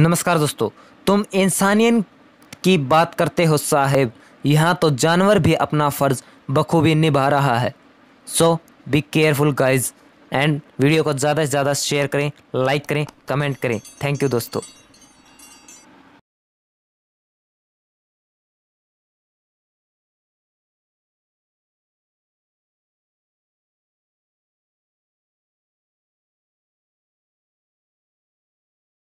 नमस्कार दोस्तों तुम इंसानियन की बात करते हो साहेब यहाँ तो जानवर भी अपना फ़र्ज़ बखूबी निभा रहा है so be careful guys and video को ज़्यादा से ज़्यादा शेयर करें लाइक करें कमेंट करें थैंक यू दोस्तों